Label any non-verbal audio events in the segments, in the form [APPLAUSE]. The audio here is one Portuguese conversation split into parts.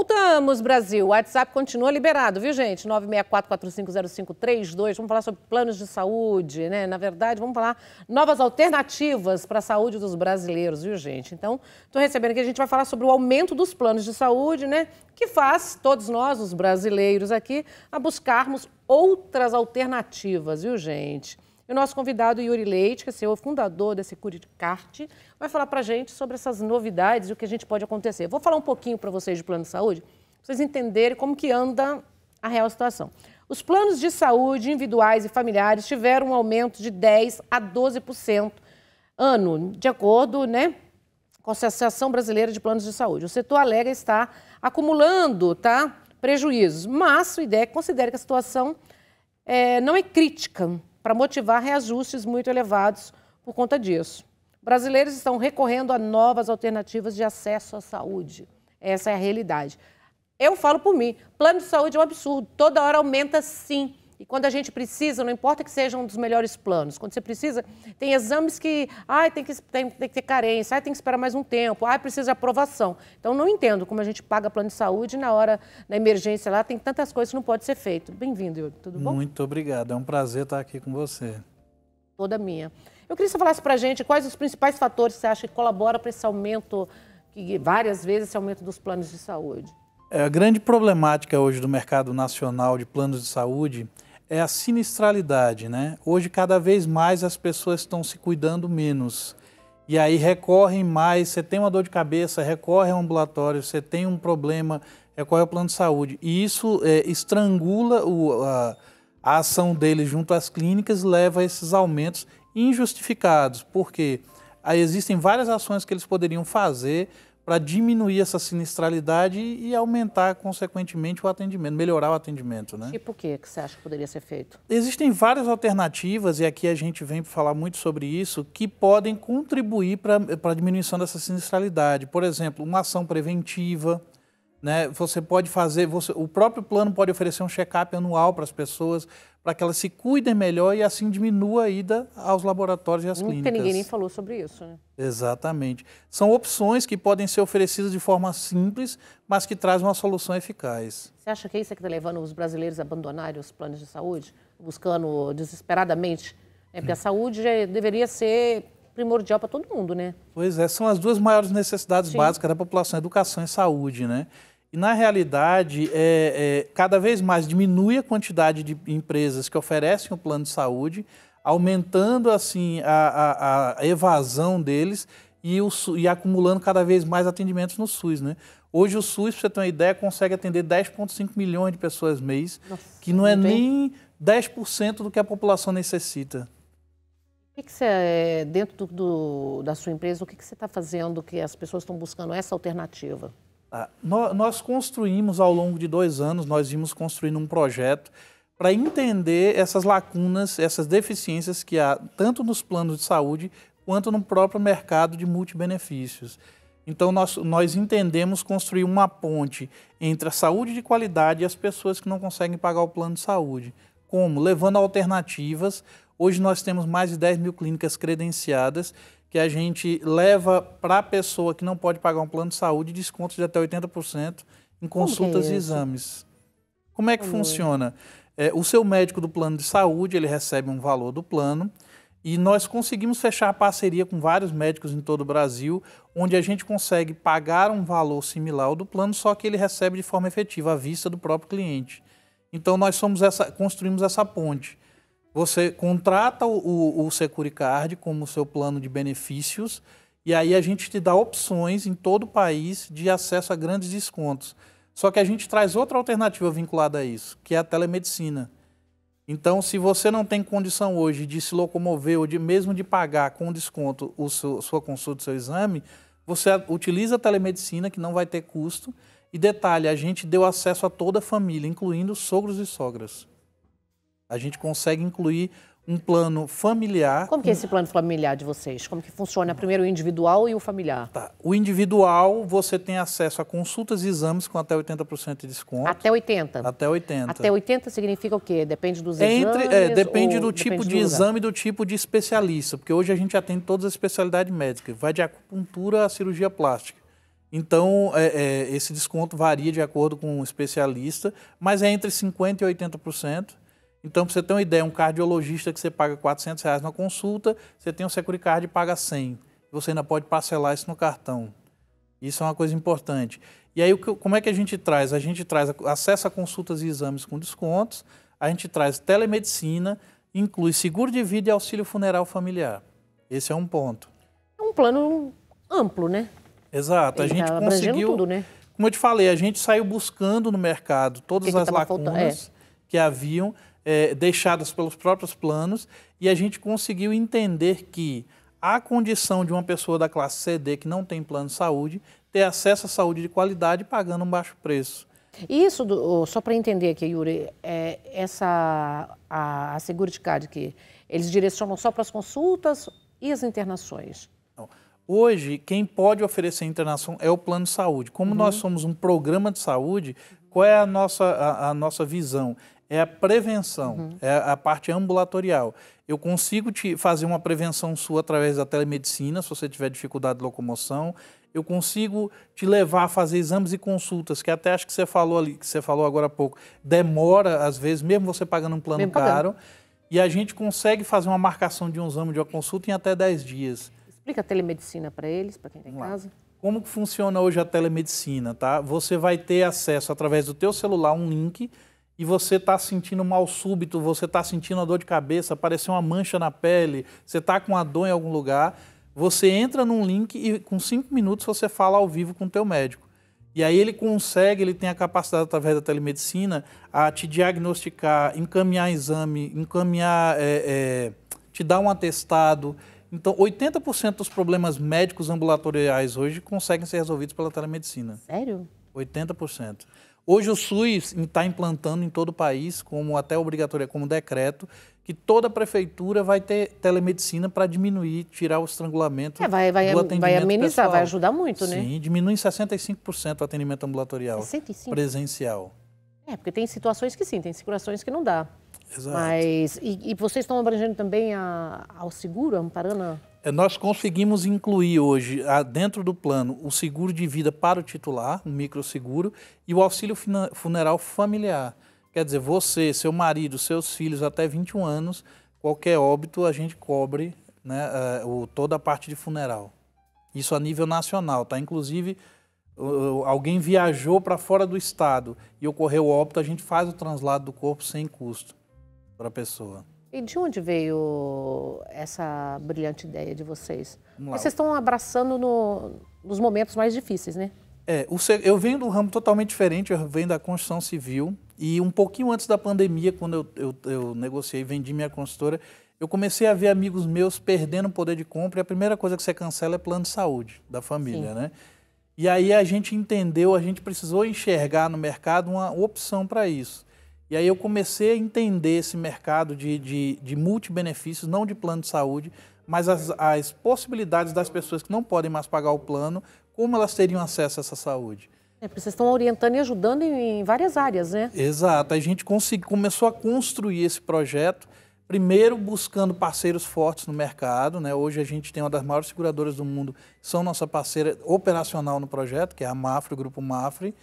Voltamos, Brasil. O WhatsApp continua liberado, viu, gente? 964-450532. Vamos falar sobre planos de saúde, né? Na verdade, vamos falar novas alternativas para a saúde dos brasileiros, viu, gente? Então, estou recebendo aqui, a gente vai falar sobre o aumento dos planos de saúde, né? Que faz todos nós, os brasileiros aqui, a buscarmos outras alternativas, viu, gente? E o nosso convidado Yuri Leite, que é o fundador da Securicart, vai falar para a gente sobre essas novidades e o que a gente pode acontecer. Vou falar um pouquinho para vocês de plano de saúde, para vocês entenderem como que anda a real situação. Os planos de saúde individuais e familiares tiveram um aumento de 10 a 12% ano, de acordo, né, com a Associação Brasileira de Planos de Saúde. O setor alega estar acumulando tá, prejuízos, mas o IDEC considera que a situação é, não é crítica para motivar reajustes muito elevados por conta disso. Brasileiros estão recorrendo a novas alternativas de acesso à saúde. Essa é a realidade. Eu falo por mim, plano de saúde é um absurdo, toda hora aumenta sim. E quando a gente precisa, não importa que seja um dos melhores planos, quando você precisa, tem exames que, ai, tem que, tem, tem que ter carência, ai, tem que esperar mais um tempo, ai, precisa de aprovação. Então, não entendo como a gente paga plano de saúde na hora, na emergência lá, tem tantas coisas que não pode ser feito. Bem-vindo, Tudo bom? Muito obrigado. É um prazer estar aqui com você. Toda minha. Eu queria que você falasse para a gente quais os principais fatores que você acha que colaboram para esse aumento, que várias vezes esse aumento dos planos de saúde. É, a grande problemática hoje do mercado nacional de planos de saúde é a sinistralidade, né? Hoje, cada vez mais as pessoas estão se cuidando menos. E aí recorrem mais, você tem uma dor de cabeça, recorre ao ambulatório, você tem um problema, recorre ao plano de saúde. E isso é, estrangula o, a, a ação deles junto às clínicas, leva a esses aumentos injustificados, porque aí existem várias ações que eles poderiam fazer para diminuir essa sinistralidade e aumentar, consequentemente, o atendimento, melhorar o atendimento. Né? E por que que você acha que poderia ser feito? Existem várias alternativas, e aqui a gente vem falar muito sobre isso, que podem contribuir para a diminuição dessa sinistralidade. Por exemplo, uma ação preventiva. Né? Você pode fazer, você, o próprio plano pode oferecer um check-up anual para as pessoas, para que elas se cuidem melhor e assim diminua a ida aos laboratórios e às Nunca clínicas. ninguém nem falou sobre isso, né? Exatamente. São opções que podem ser oferecidas de forma simples, mas que trazem uma solução eficaz. Você acha que é isso que está levando os brasileiros a abandonarem os planos de saúde, buscando desesperadamente? Né? Porque a hum. saúde deveria ser primordial para todo mundo, né? Pois é, são as duas maiores necessidades Sim. básicas da população, educação e saúde, né? E, na realidade, é, é, cada vez mais diminui a quantidade de empresas que oferecem o plano de saúde, aumentando assim a, a, a evasão deles e, o, e, acumulando cada vez mais atendimentos no SUS. Né? Hoje o SUS, para você ter uma ideia, consegue atender 10,5 milhões de pessoas mês, Nossa, que não é bem. nem 10% do que a população necessita. O que, que você, é, dentro do, do, da sua empresa, o que, que você está fazendo que as pessoas estão buscando essa alternativa? Ah, nós construímos ao longo de dois anos, nós vimos construindo um projeto para entender essas lacunas, essas deficiências que há tanto nos planos de saúde quanto no próprio mercado de multibenefícios. Então, nós, nós entendemos construir uma ponte entre a saúde de qualidade e as pessoas que não conseguem pagar o plano de saúde. Como? Levando alternativas. Hoje nós temos mais de 10 mil clínicas credenciadas que a gente leva para a pessoa que não pode pagar um plano de saúde descontos de até 80% em é consultas e exames. Como é que é? funciona? É, o seu médico do plano de saúde, ele recebe um valor do plano e nós conseguimos fechar parceria com vários médicos em todo o Brasil, onde a gente consegue pagar um valor similar ao do plano, só que ele recebe de forma efetiva, à vista do próprio cliente. Então nós somos essa, construímos essa ponte você contrata o, o, Securicard como seu plano de benefícios e aí a gente te dá opções em todo o país de acesso a grandes descontos. Só que a gente traz outra alternativa vinculada a isso, que é a telemedicina. Então, se você não tem condição hoje de se locomover ou de mesmo de pagar com desconto o seu, sua consulta, seu exame, você utiliza a telemedicina, que não vai ter custo. E detalhe, a gente deu acesso a toda a família, incluindo sogros e sogras. A gente consegue incluir um plano familiar. Como que é esse plano familiar de vocês? Como que funciona primeiro o individual e o familiar? Tá. O individual, você tem acesso a consultas e exames com até 80% de desconto. Até 80? Até 80. Até 80 significa o quê? Depende dos Entre, exames? É, depende do tipo depende de do exame e do tipo de especialista, porque hoje a gente atende todas as especialidades médicas, vai de acupuntura a cirurgia plástica. Então, é, é, esse desconto varia de acordo com o especialista, mas é entre 50% e 80%. Então, para você ter uma ideia, um cardiologista que você paga 400 reais na consulta, você tem um Securicard e paga 100. Você ainda pode parcelar isso no cartão. Isso é uma coisa importante. E aí, como é que a gente traz? A gente traz acesso a consultas e exames com descontos, a gente traz telemedicina, inclui seguro de vida e auxílio funeral familiar. Esse é um ponto. É um plano amplo, né? Exato. Ele a gente tá conseguiu. Tudo, né? Como eu te falei, a gente saiu buscando no mercado todas que as que é. lacunas faltando, que haviam é, deixadas pelos próprios planos, e a gente conseguiu entender que a condição de uma pessoa da classe CD que não tem plano de saúde ter acesso à saúde de qualidade pagando um baixo preço. Isso, do, só para entender aqui, Yuri, é, essa a, a Seguridade que eles direcionam só para as consultas e as internações? Hoje, quem pode oferecer internação é o plano de saúde. Como uhum. nós somos um programa de saúde, qual é a nossa, a, a nossa visão? é a prevenção, uhum. é a parte ambulatorial. Eu consigo te fazer uma prevenção sua através da telemedicina, se você tiver dificuldade de locomoção. Eu consigo te levar a fazer exames e consultas, que até acho que você falou ali, que você falou agora há pouco, demora às vezes, mesmo você pagando um plano caro. E a gente consegue fazer uma marcação de um exame, de uma consulta em até 10 dias. Explica a telemedicina para eles, para quem está em casa. Como que funciona hoje a telemedicina, tá? Você vai ter acesso através do teu celular um link e você está sentindo mal súbito, você está sentindo uma dor de cabeça, apareceu uma mancha na pele, você está com uma dor em algum lugar, você entra num link e com cinco minutos você fala ao vivo com o teu médico. E aí ele consegue, ele tem a capacidade através da telemedicina a te diagnosticar, encaminhar exame, encaminhar, é, é, te dar um atestado. Então, 80% dos problemas médicos ambulatoriais hoje conseguem ser resolvidos pela telemedicina. Sério? 80%. Hoje o SUS está implantando em todo o país, como até obrigatória, como decreto, que toda prefeitura vai ter telemedicina para diminuir, tirar o estrangulamento é, vai, vai, do atendimento Vai amenizar, pessoal. vai ajudar muito, né? Sim, diminui em 65% o atendimento ambulatorial 65? presencial. É, porque tem situações que sim, tem situações que não dá. Exato. Mas, e, e vocês estão abrangendo também a, ao seguro, amparando? É, nós conseguimos incluir hoje, ah, dentro do plano, o seguro de vida para o titular, um microseguro, e o auxílio funeral familiar. Quer dizer, você, seu marido, seus filhos até 21 anos, qualquer óbito a gente cobre né, eh, o, toda a parte de funeral. Isso a nível nacional, tá? Inclusive, alguém viajou para fora do estado e ocorreu o óbito, a gente faz o translado do corpo sem custo para a pessoa. E de onde veio essa brilhante ideia de vocês? Vocês estão abraçando no, nos momentos mais difíceis, né? É, eu venho do ramo totalmente diferente, eu venho da construção civil e um pouquinho antes da pandemia, quando eu, eu, eu negociei, vendi minha consultora, eu comecei a ver amigos meus perdendo o poder de compra e a primeira coisa que você cancela é plano de saúde da família, Sim. né? E aí a gente entendeu, a gente precisou enxergar no mercado uma opção para isso. E aí eu comecei a entender esse mercado de, de, de multibenefícios, não de plano de saúde, mas as, as possibilidades das pessoas que não podem mais pagar o plano, como elas teriam acesso a essa saúde. É, porque vocês estão orientando e ajudando em, várias áreas, né? Exato. A gente consegui, começou a construir esse projeto, primeiro buscando parceiros fortes no mercado. Né? Hoje a gente tem uma das maiores seguradoras do mundo, são nossa parceira operacional no projeto, que é a Mafre, o Grupo Mafre.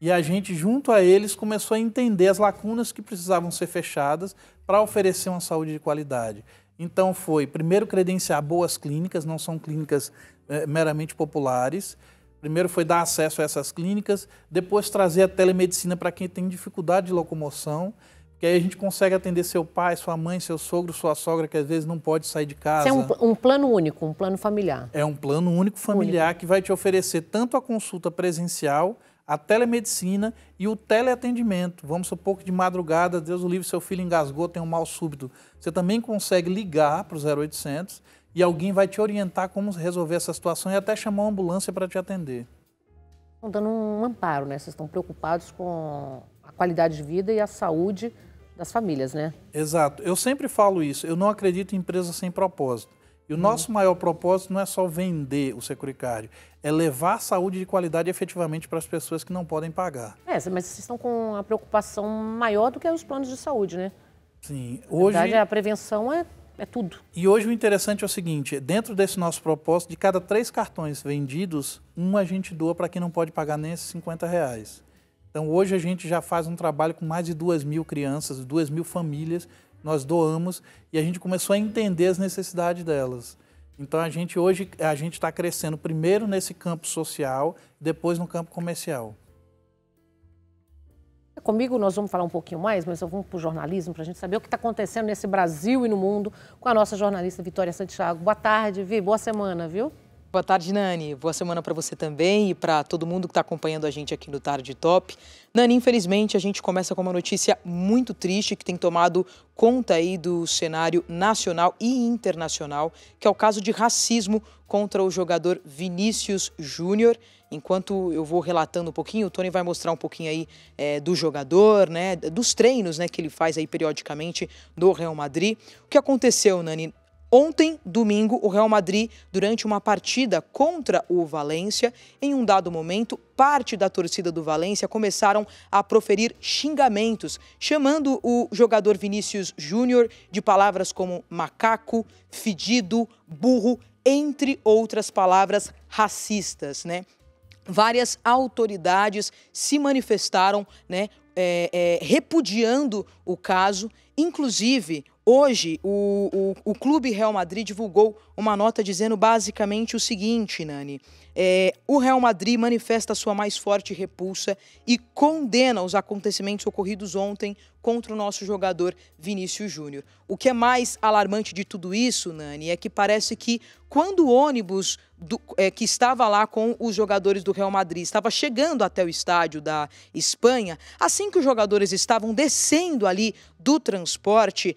E a gente, junto a eles, começou a entender as lacunas que precisavam ser fechadas para oferecer uma saúde de qualidade. Então, foi primeiro credenciar boas clínicas, não são clínicas é, meramente populares. Primeiro foi dar acesso a essas clínicas, depois trazer a telemedicina para quem tem dificuldade de locomoção, que aí a gente consegue atender seu pai, sua mãe, seu sogro, sua sogra, que às vezes não pode sair de casa. Isso é um, um plano único, um plano familiar. É um plano único familiar único. que vai te oferecer tanto a consulta presencial a telemedicina e o teleatendimento. Vamos supor que de madrugada, Deus o livre, seu filho engasgou, tem um mal súbito. Você também consegue ligar para o 0800 e alguém vai te orientar como resolver essa situação e até chamar uma ambulância para te atender. Estão dando um amparo, né? Vocês estão preocupados com a qualidade de vida e a saúde das famílias, né? Exato. Eu sempre falo isso. Eu não acredito em empresa sem propósito. E o uhum. nosso maior propósito não é só vender o Securicário, é levar a saúde de qualidade efetivamente para as pessoas que não podem pagar. É, mas vocês estão com uma preocupação maior do que os planos de saúde, né? Sim. Hoje... Na verdade, a prevenção é, é tudo. E hoje o interessante é o seguinte, dentro desse nosso propósito, de cada três cartões vendidos, um a gente doa para quem não pode pagar nem esses 50 reais. Então hoje a gente já faz um trabalho com mais de 2 mil crianças, 2 mil famílias nós doamos e a gente começou a entender as necessidades delas. Então a gente hoje a gente está crescendo primeiro nesse campo social, depois no campo comercial. É, comigo nós vamos falar um pouquinho mais, mas eu vou para o jornalismo para a gente saber o que está acontecendo nesse Brasil e no mundo com a nossa jornalista Vitória Santiago. Boa tarde, Vi. Boa semana, viu? Boa tarde, Nani. Boa semana para você também e para todo mundo que está acompanhando a gente aqui no Tarde Top. Nani, infelizmente, a gente começa com uma notícia muito triste que tem tomado conta aí do cenário nacional e internacional, que é o caso de racismo contra o jogador Vinícius Júnior. Enquanto eu vou relatando um pouquinho, o Tony vai mostrar um pouquinho aí é, do jogador, né, dos treinos né, que ele faz aí periodicamente no Real Madrid. O que aconteceu, Nani? Ontem, domingo, o Real Madrid, durante uma partida contra o Valência, em um dado momento, parte da torcida do Valência começaram a proferir xingamentos, chamando o jogador Vinícius Júnior de palavras como macaco, fedido, burro, entre outras palavras racistas, né? Várias autoridades se manifestaram, né, é, é, repudiando o caso. Inclusive, Hoje, o, o, o, Clube Real Madrid divulgou uma nota dizendo basicamente o seguinte, Nani. É, o Real Madrid manifesta sua mais forte repulsa e condena os acontecimentos ocorridos ontem contra o nosso jogador Vinícius Júnior. O que é mais alarmante de tudo isso, Nani, é que parece que quando o ônibus do, é, que estava lá com os jogadores do Real Madrid estava chegando até o estádio da Espanha, assim que os jogadores estavam descendo ali do transporte,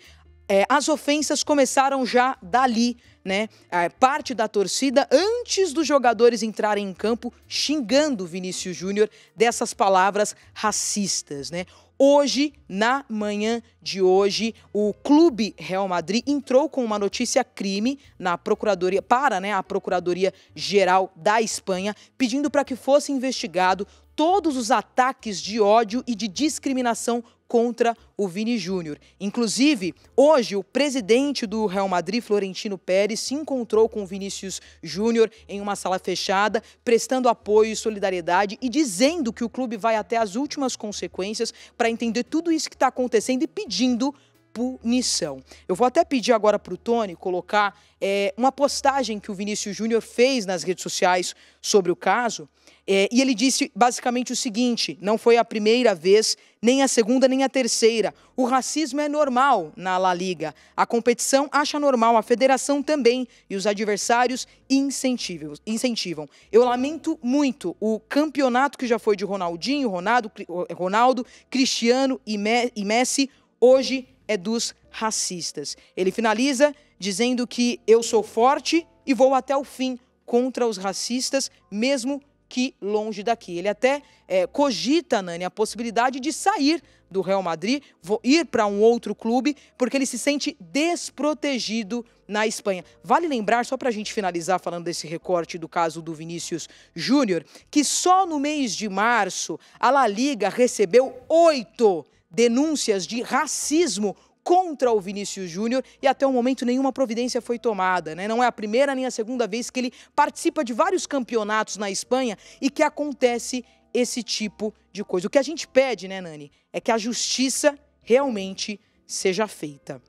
é, as ofensas começaram já dali, né? É, parte da torcida, antes dos jogadores entrarem em campo, xingando Vinícius Júnior dessas palavras racistas, né? Hoje, na manhã de hoje, o Clube Real Madrid entrou com uma notícia crime na procuradoria para, né, a Procuradoria Geral da Espanha, pedindo para que fosse investigado todos os ataques de ódio e de discriminação contra o Vini Júnior. Inclusive, hoje o presidente do Real Madrid, Florentino Pérez, se encontrou com o Vinícius Júnior em uma sala fechada, prestando apoio e solidariedade e dizendo que o clube vai até as últimas consequências para entender tudo isso que está acontecendo e pedindo punição. Eu vou até pedir agora para o Tony colocar é, uma postagem que o Vinícius Júnior fez nas redes sociais sobre o caso. É, e ele disse basicamente o seguinte: não foi a primeira vez, nem a segunda, nem a terceira. O racismo é normal na La Liga. A competição acha normal, a federação também, e os adversários incentivam. incentivam. Eu lamento muito o campeonato que já foi de Ronaldinho, Ronaldo, Ronaldo Cristiano e Messi. Hoje é dos racistas. Ele finaliza dizendo que eu sou forte e vou até o fim contra os racistas, mesmo que longe daqui. Ele até é, cogita, Nani, a possibilidade de sair do Real Madrid, ir para um outro clube, porque ele se sente desprotegido na Espanha. Vale lembrar, só para a gente finalizar falando desse recorte do caso do Vinícius Júnior, que só no mês de março a La Liga recebeu oito denúncias de racismo contra o Vinícius Júnior e até o momento nenhuma providência foi tomada. Né? Não é a primeira nem a segunda vez que ele participa de vários campeonatos na Espanha e que acontece esse tipo de coisa. O que a gente pede, né, Nani, é que a justiça realmente seja feita.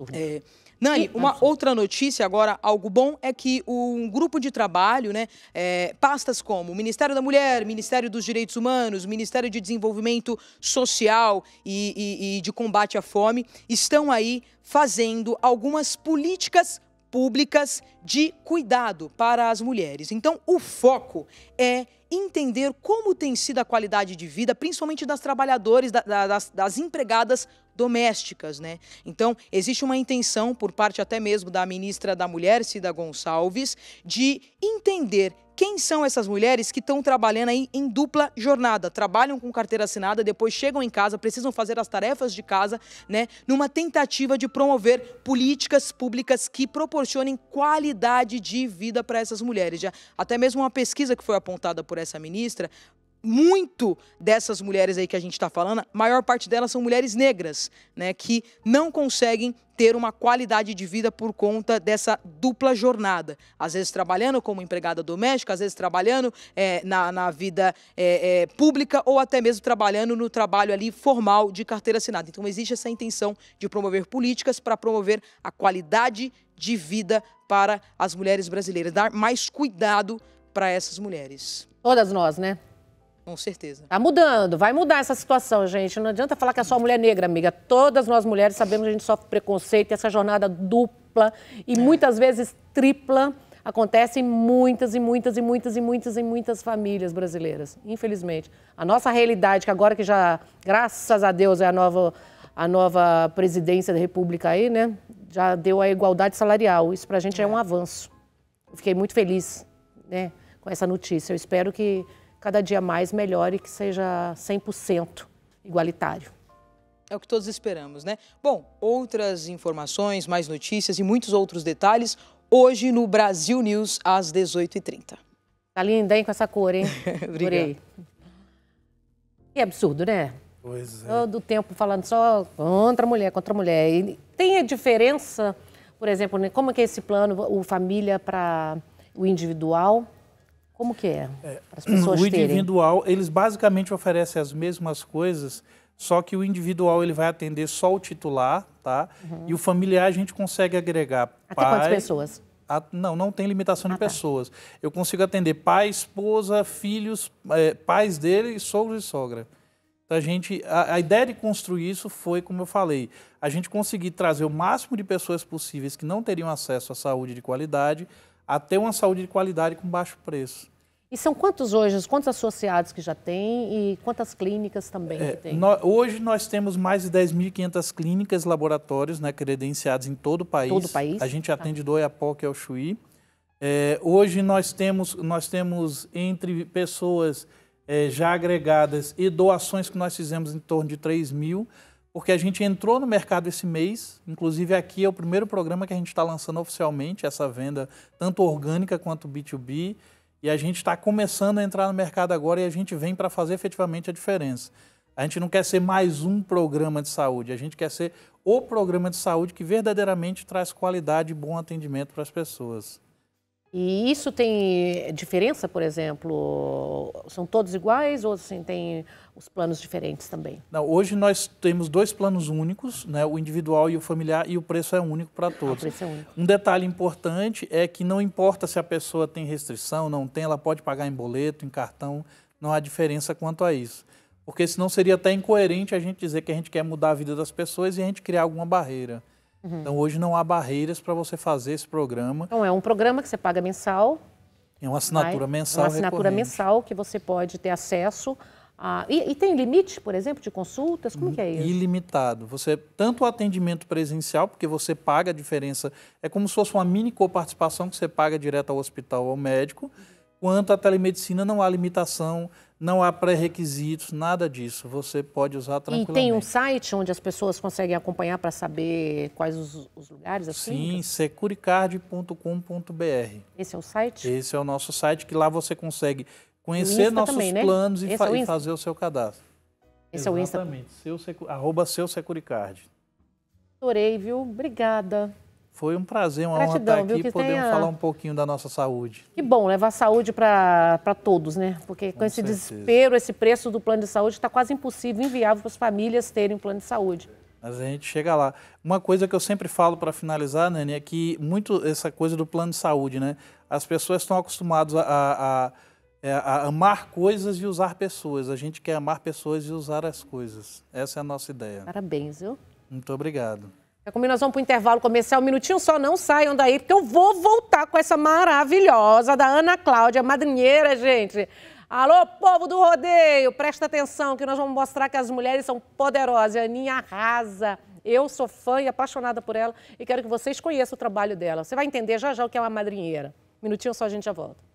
Uhum. É, Nani, uma outra notícia agora, algo bom, é que um grupo de trabalho, né, é, pastas como o Ministério da Mulher, Ministério dos Direitos Humanos, Ministério de Desenvolvimento Social e, e, e de Combate à Fome, estão aí fazendo algumas políticas públicas de cuidado para as mulheres. Então, o foco é entender como tem sido a qualidade de vida, principalmente das trabalhadoras, das, das empregadas domésticas. Né? Então, existe uma intenção, por parte até mesmo da ministra da Mulher, Cida Gonçalves, de entender quem são essas mulheres que estão trabalhando aí em dupla jornada, trabalham com carteira assinada, depois chegam em casa, precisam fazer as tarefas de casa, né, numa tentativa de promover políticas públicas que proporcionem qualidade de vida para essas mulheres. Já até mesmo uma pesquisa que foi apontada por essa ministra muito dessas mulheres aí que a gente está falando, a maior parte delas são mulheres negras, né, que não conseguem ter uma qualidade de vida por conta dessa dupla jornada. Às vezes trabalhando como empregada doméstica, às vezes trabalhando é, na, na vida é, é, pública ou até mesmo trabalhando no trabalho ali formal de carteira assinada. Então existe essa intenção de promover políticas para promover a qualidade de vida para as mulheres brasileiras, dar mais cuidado para essas mulheres. Todas nós, né? Com certeza. Tá mudando, vai mudar essa situação, gente. Não adianta falar que é só mulher negra, amiga. Todas nós mulheres sabemos que a gente sofre preconceito, essa jornada dupla e é. muitas vezes tripla acontece em muitas e muitas e muitas e muitas e muitas famílias brasileiras, infelizmente. A nossa realidade, que agora que já, graças a Deus, é a nova, a nova presidência da República aí, né? Já deu a igualdade salarial. Isso para a gente é. é um avanço. Eu fiquei muito feliz, né? Com essa notícia. Eu espero que cada dia mais melhor e que seja 100% igualitário. É o que todos esperamos, né? Bom, outras informações, mais notícias e muitos outros detalhes hoje no Brasil News às 18h30. Tá linda, hein, com essa cor, hein? [LAUGHS] Obrigada. Que absurdo, né? Pois é. Todo tempo falando só contra a mulher, contra a mulher. E tem a diferença, por exemplo, né, como é que é esse plano, o família para o individual como que é? é as pessoas o individual, terem? eles basicamente oferecem as mesmas coisas, só que o individual ele vai atender só o titular, tá? Uhum. E o familiar a gente consegue agregar Até pai... quantas pessoas? A, não, não tem limitação de ah, tá. pessoas. Eu consigo atender pai, esposa, filhos, é, pais dele, sogro e sogra. Então a gente, a, a, ideia de construir isso foi, como eu falei, a gente conseguir trazer o máximo de pessoas possíveis que não teriam acesso à saúde de qualidade a ter uma saúde de qualidade com baixo preço. E são quantos hoje, quantos associados que já tem e quantas clínicas também é, que tem? hoje nós temos mais de 10.500 clínicas, laboratórios né, credenciados em todo o país. Todo o país? A gente tá. atende do Oiapoque ao Chuí. É, hoje nós temos, nós temos entre pessoas é, já agregadas e doações que nós fizemos em torno de 3 mil, porque a gente entrou no mercado esse mês, inclusive aqui é o primeiro programa que a gente está lançando oficialmente essa venda, tanto orgânica quanto B2B, e a gente está começando a entrar no mercado agora e a gente vem para fazer efetivamente a diferença. A gente não quer ser mais um programa de saúde, a gente quer ser o programa de saúde que verdadeiramente traz qualidade e bom atendimento para as pessoas. E isso tem diferença, por exemplo? São todos iguais ou assim, tem os planos diferentes também? Não, hoje nós temos dois planos únicos, né, o individual e o familiar, e o preço é único para ah, todos. é único. Um detalhe importante é que não importa se a pessoa tem restrição, não tem, ela pode pagar em boleto, em cartão, não há diferença quanto a isso. Porque senão seria até incoerente a gente dizer que a gente quer mudar a vida das pessoas e a gente criar alguma barreira. Uhum. Então, hoje não há barreiras para você fazer esse programa. Então, é um programa que você paga mensal. É uma assinatura vai, né? mensal. É uma assinatura recorrente. mensal que você pode ter acesso. a e, e, tem limite, por exemplo, de consultas? Como que é isso? Ilimitado. Você tanto o atendimento presencial, porque você paga a diferença, é como se fosse uma mini coparticipação que você paga direto ao hospital ou ao médico, quanto a telemedicina não há limitação não há pré-requisitos, nada disso. Você pode usar tranquilamente. E tem um site onde as pessoas conseguem acompanhar para saber quais os, os lugares? Assim? Sim, securicard.com.br. Esse é o site? Esse é o nosso site, que lá você consegue conhecer nossos também, né? planos e, é fa é o e, fazer o seu cadastro. Esse Exatamente. é o Insta? Seu, arroba seu Securicard. Adorei, viu? Obrigada. Foi um prazer, uma Gratidão, honra estar aqui e poder podemos tenha... falar um pouquinho da nossa saúde. Que bom, levar saúde para todos, né? Porque com, com esse certeza. desespero, esse preço do plano de saúde está quase impossível, inviável para as famílias terem um plano de saúde. Mas a gente chega lá. Uma coisa que eu sempre falo para finalizar, Nani, é que muito essa coisa do plano de saúde, né? As pessoas estão acostumadas a, a, a, é, a amar coisas e usar pessoas. A gente quer amar pessoas e usar as coisas. Essa é a nossa ideia. Parabéns, viu? Muito obrigado. É tá comigo, nós vamos para o intervalo comercial, um minutinho só, não saiam daí, porque eu vou voltar com essa maravilhosa da Ana Cláudia, madrinheira, gente. Alô, povo do rodeio, presta atenção que nós vamos mostrar que as mulheres são poderosas. A Aninha arrasa. Eu sou fã e apaixonada por ela e quero que vocês conheçam o trabalho dela. Você vai entender já já o que é uma madrinheira. Um minutinho só, a gente já volta.